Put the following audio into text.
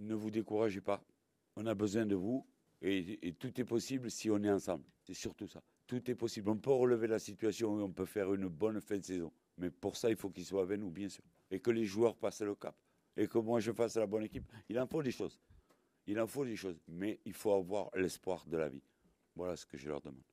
Ne vous découragez pas. On a besoin de vous et, tout est possible si on est ensemble. C'est surtout ça. Tout est possible. On peut relever la situation et on peut faire une bonne fin de saison. Mais pour ça, il faut qu'ils soient avec nous, bien sûr. Et que les joueurs passent le cap. Et que moi, je fasse la bonne équipe. Il en faut des choses. Il en faut des choses. Mais il faut avoir l'espoir de la vie. Voilà ce que je leur demande.